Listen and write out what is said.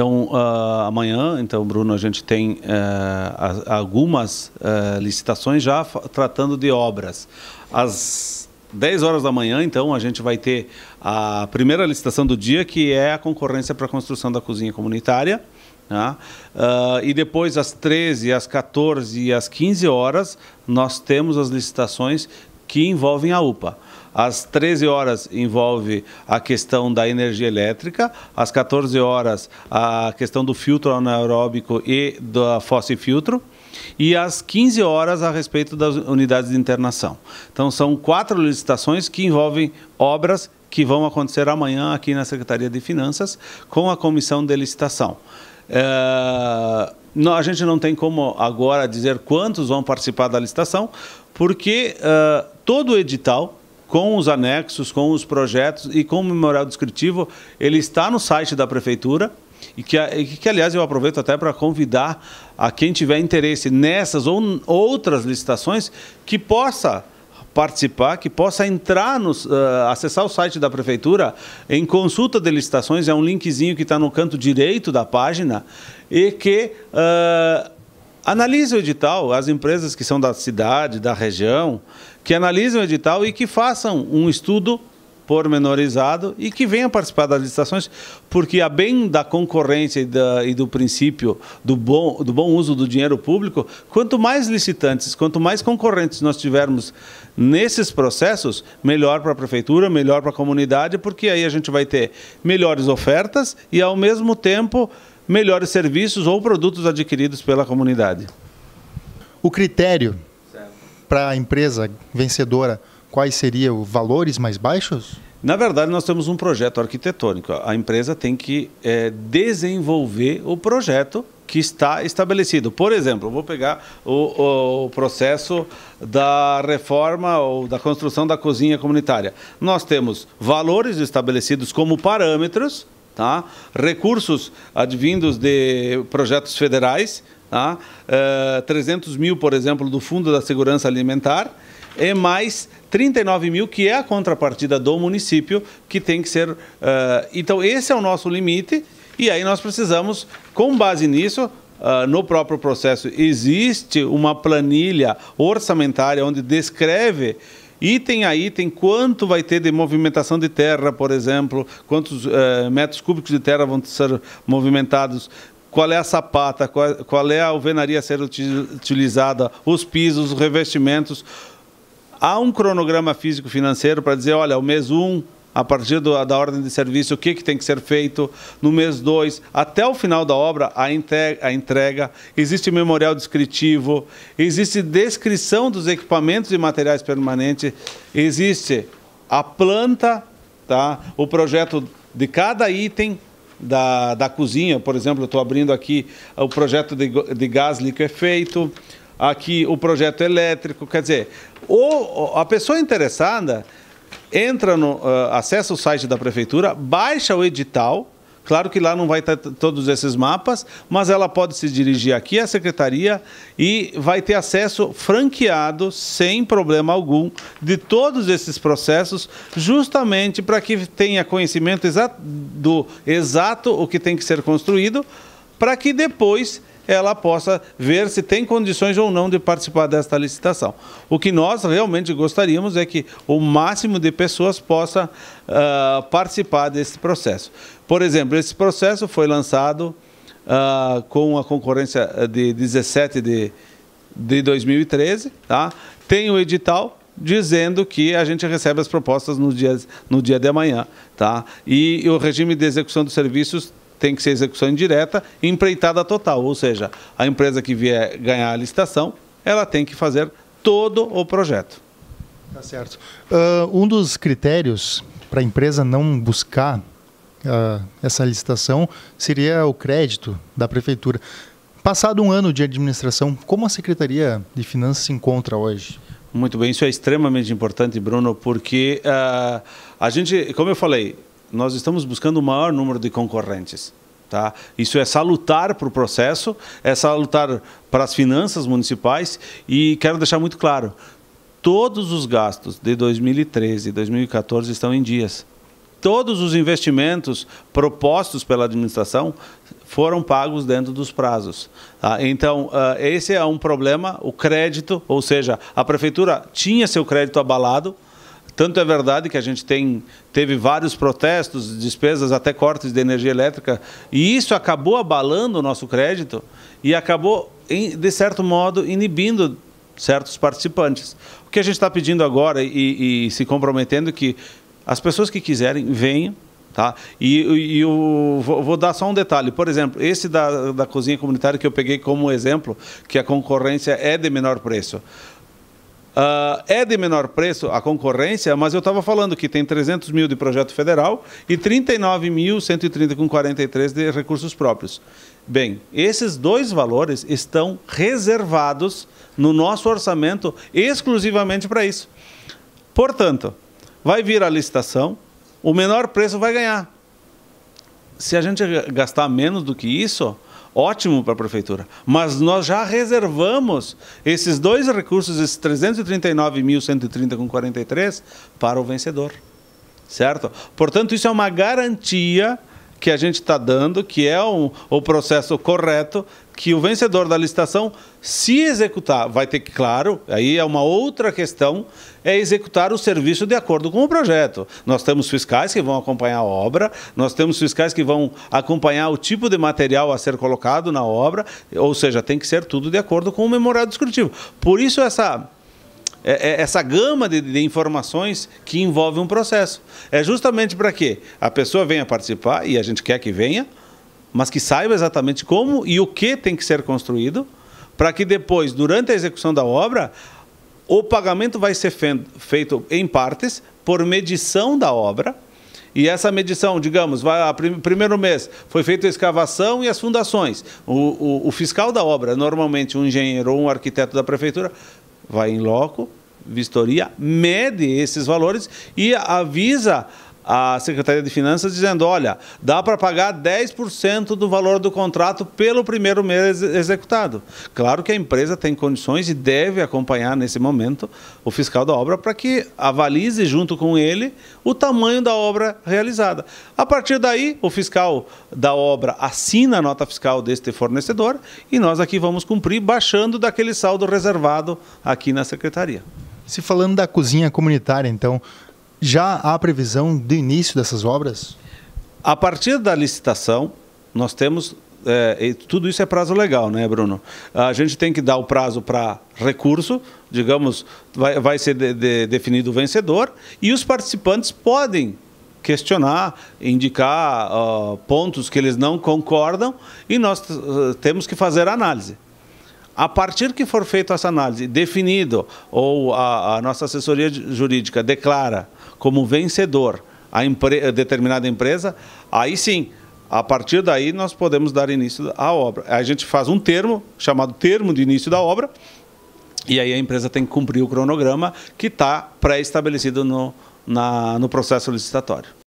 Então, uh, amanhã, então, Bruno, a gente tem uh, algumas uh, licitações já tratando de obras. Às 10 horas da manhã, então, a gente vai ter a primeira licitação do dia, que é a concorrência para a construção da cozinha comunitária. Né? e depois, às 13, às 14 e às 15 horas, nós temos as licitações que envolvem a UPA. Às 13 horas envolve a questão da energia elétrica, às 14 horas a questão do filtro anaeróbico e da fosse filtro e às 15 horas a respeito das unidades de internação. Então são quatro licitações que envolvem obras que vão acontecer amanhã aqui na Secretaria de Finanças com a comissão de licitação. É... Não, a gente não tem como agora dizer quantos vão participar da licitação, porque uh, todo edital com os anexos, com os projetos e com o memorial descritivo. Ele está no site da prefeitura. E que, que, aliás, eu aproveito até para convidar a quem tiver interesse nessas ou outras licitações que possa participar, que possa entrar, nos, uh, acessar o site da Prefeitura em consulta de licitações, é um linkzinho que está no canto direito da página, e que uh, analise o edital, as empresas que são da cidade, da região, que analisem o edital e que façam um estudo pormenorizado e que venham participar das licitações, porque a bem da concorrência e, da, e do princípio do bom, do bom uso do dinheiro público, quanto mais licitantes, quanto mais concorrentes nós tivermos nesses processos, melhor para a prefeitura, melhor para a comunidade, porque aí a gente vai ter melhores ofertas e, ao mesmo tempo, melhores serviços ou produtos adquiridos pela comunidade. O critério para a empresa vencedora, quais seriam os valores mais baixos? Na verdade, nós temos um projeto arquitetônico. A empresa tem que é, desenvolver o projeto que está estabelecido. Por exemplo, vou pegar o, o, processo da reforma ou da construção da cozinha comunitária. Nós temos valores estabelecidos como parâmetros tá? recursos advindos de projetos federais, tá? Uh, eh, 300 mil, por exemplo, do Fundo da Segurança Alimentar, e mais 39 mil, que é a contrapartida do município, que tem que ser... Uh, então, esse é o nosso limite, e aí nós precisamos, com base nisso, Uh, no próprio processo existe uma planilha orçamentária onde descreve Item a item, quanto vai ter de movimentação de terra, por exemplo, quantos eh, metros cúbicos de terra vão ser movimentados, qual é a sapata, qual, qual é a alvenaria a ser utilizada, os pisos, os revestimentos. Há um cronograma físico financeiro para dizer, olha, o mês 1 um, a partir do, da ordem de serviço, o que, que tem que ser feito. No mês 2, até o final da obra, a entrega, a entrega. Existe memorial descritivo, existe descrição dos equipamentos e materiais permanentes, existe a planta, tá? o projeto de cada item da, da cozinha. Por exemplo, estou abrindo aqui o projeto de, de gás liquefeito, aqui o projeto elétrico. Quer dizer, ou a pessoa interessada entra no, uh, acessa o site da prefeitura, baixa o edital. Claro que lá não vai ter tá todos esses mapas, mas ela pode se dirigir aqui à secretaria e vai ter acesso franqueado, sem problema algum, de todos esses processos, justamente para que tenha conhecimento exato, do exato o que tem que ser construído, para que depois ela possa ver se tem condições ou não de participar desta licitação. O que nós realmente gostaríamos é que o máximo de pessoas possa uh, participar desse processo. Por exemplo, esse processo foi lançado uh, com a concorrência de 17 de, de 2013, tá? tem o edital, dizendo que a gente recebe as propostas no dia, no dia de amanhã. Tá? E o regime de execução dos serviços tem que ser execução indireta e empreitada total, ou seja, a empresa que vier ganhar a licitação, ela tem que fazer todo o projeto. Tá certo. Uh, um dos critérios para a empresa não buscar uh, essa licitação seria o crédito da prefeitura. Passado um ano de administração, como a Secretaria de Finanças se encontra hoje? Muito bem, isso é extremamente importante, Bruno, porque uh, a gente, como eu falei, nós estamos buscando o maior número de concorrentes. Tá? Isso é salutar para o processo, é salutar para as finanças municipais e quero deixar muito claro, todos os gastos de 2013 e 2014 estão em dias. Todos os investimentos propostos pela administração foram pagos dentro dos prazos. Tá? Então, ah, esse é um problema, o crédito, ou seja, a prefeitura tinha seu crédito abalado, tanto é verdade que a gente tem, teve vários protestos, despesas, até cortes de energia elétrica, e isso acabou abalando o nosso crédito e acabou, de certo modo, inibindo certos participantes. O que a gente está pedindo agora e, e se comprometendo é que as pessoas que quiserem venham, Tá? E, e eu vou dar só um detalhe. Por exemplo, esse da, da cozinha comunitária que eu peguei como exemplo, que a concorrência é de menor preço. Uh, é de menor preço a concorrência, mas eu estava falando que tem 300 mil de projeto federal e 39.130,43 de recursos próprios. Bem, esses dois valores estão reservados no nosso orçamento exclusivamente para isso. Portanto, vai vir a licitação, o menor preço vai ganhar. Se a gente gastar menos do que isso, ótimo para a prefeitura. Mas nós já reservamos esses dois recursos, esses 339.130,43, para o vencedor. Certo? Portanto, isso é uma garantia que a gente está dando, que é um, o processo correto, que o vencedor da licitação, se executar, vai ter que, claro, aí é uma outra questão, é executar o serviço de acordo com o projeto. Nós temos fiscais que vão acompanhar a obra, nós temos fiscais que vão acompanhar o tipo de material a ser colocado na obra, ou seja, tem que ser tudo de acordo com o memorial descritivo. Por isso essa é, é, essa gama de, de, informações que envolve um processo. É justamente para que a pessoa venha participar, e a gente quer que venha, mas que saiba exatamente como e o que tem que ser construído, para que depois, durante a execução da obra, o pagamento vai ser feito em partes por medição da obra. E essa medição, digamos, vai a primeiro mês foi feita a escavação e as fundações. O, o, o fiscal da obra, normalmente um engenheiro ou um arquiteto da prefeitura, vai em loco, vistoria, mede esses valores e avisa a Secretaria de Finanças dizendo, olha, dá para pagar 10% do valor do contrato pelo primeiro mês executado. Claro que a empresa tem condições e deve acompanhar nesse momento o fiscal da obra para que avalize junto com ele o tamanho da obra realizada. A partir daí, o fiscal da obra assina a nota fiscal deste fornecedor e nós aqui vamos cumprir baixando daquele saldo reservado aqui na secretaria. Se falando da cozinha comunitária, então, já há previsão do início dessas obras? A partir da licitação, nós temos. É, tudo isso é prazo legal, né, Bruno? A gente tem que dar o prazo para recurso, digamos, vai, vai ser de, de, definido o vencedor, e os participantes podem questionar, indicar uh, pontos que eles não concordam e nós eh, temos que fazer análise. A partir que for feita essa análise, definido ou a, a nossa assessoria jurídica declara como vencedor a empre determinada empresa, aí sim, a partir daí nós podemos dar início à obra. A gente faz um termo, chamado termo de início da obra, e aí a empresa tem que cumprir o cronograma que está pré-estabelecido no, no processo licitatório.